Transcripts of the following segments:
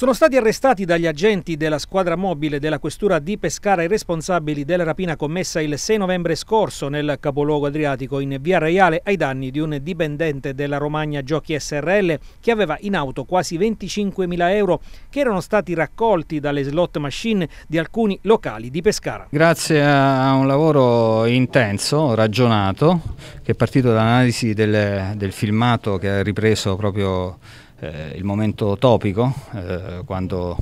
Sono stati arrestati dagli agenti della squadra mobile della questura di Pescara i responsabili della rapina commessa il 6 novembre scorso nel capoluogo adriatico in via Reale ai danni di un dipendente della Romagna Giochi SRL che aveva in auto quasi 25.000 euro che erano stati raccolti dalle slot machine di alcuni locali di Pescara. Grazie a un lavoro intenso, ragionato, che è partito dall'analisi del, del filmato che ha ripreso proprio eh, il momento topico, eh, quando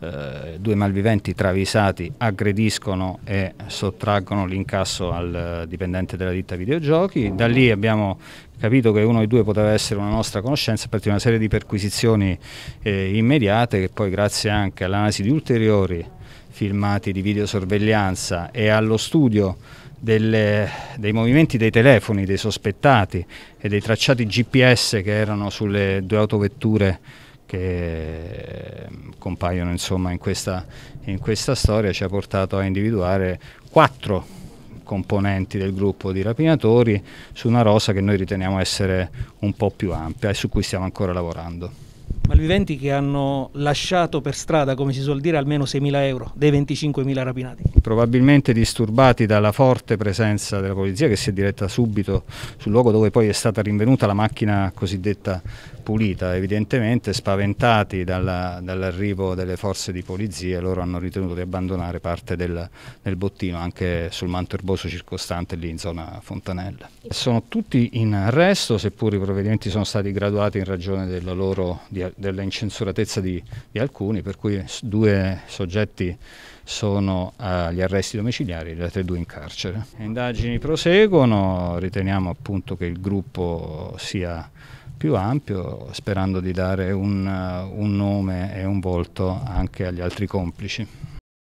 eh, due malviventi travisati aggrediscono e sottraggono l'incasso al eh, dipendente della ditta videogiochi. Da lì abbiamo capito che uno dei due poteva essere una nostra conoscenza, partì una serie di perquisizioni eh, immediate che poi grazie anche all'analisi di ulteriori filmati di videosorveglianza e allo studio delle, dei movimenti dei telefoni dei sospettati e dei tracciati GPS che erano sulle due autovetture che eh, compaiono insomma, in, questa, in questa storia ci ha portato a individuare quattro componenti del gruppo di rapinatori su una rosa che noi riteniamo essere un po' più ampia e su cui stiamo ancora lavorando malviventi che hanno lasciato per strada, come si suol dire, almeno 6.000 euro dei 25.000 rapinati. Probabilmente disturbati dalla forte presenza della polizia che si è diretta subito sul luogo dove poi è stata rinvenuta la macchina cosiddetta pulita, evidentemente spaventati dall'arrivo delle forze di polizia loro hanno ritenuto di abbandonare parte del, del bottino anche sul manto erboso circostante lì in zona Fontanella. Sono tutti in arresto seppur i provvedimenti sono stati graduati in ragione della loro dell'incensuratezza di, di, alcuni, per cui due soggetti sono agli arresti domiciliari, gli altri due in carcere. Le indagini proseguono, riteniamo appunto che il gruppo sia più ampio, sperando di dare un, un nome e un volto anche agli altri complici.